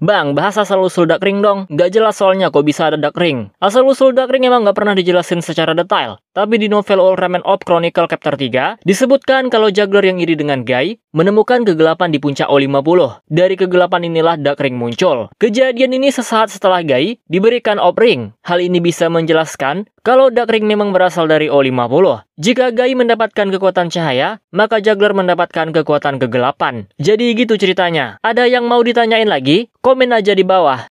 Bang, bahas asal-usul duck ring dong. Gak jelas soalnya kok bisa ada duck ring. Asal-usul duck ring emang gak pernah dijelasin secara detail. Tapi di novel Old Ramen of Chronicle Chapter 3, disebutkan kalau juggler yang iri dengan Guy menemukan kegelapan di puncak O50. Dari kegelapan inilah Dark Ring muncul. Kejadian ini sesaat setelah Guy diberikan Op Ring. Hal ini bisa menjelaskan kalau Dark Ring memang berasal dari O50. Jika Guy mendapatkan kekuatan cahaya, maka juggler mendapatkan kekuatan kegelapan. Jadi gitu ceritanya. Ada yang mau ditanyain lagi? Komen aja di bawah.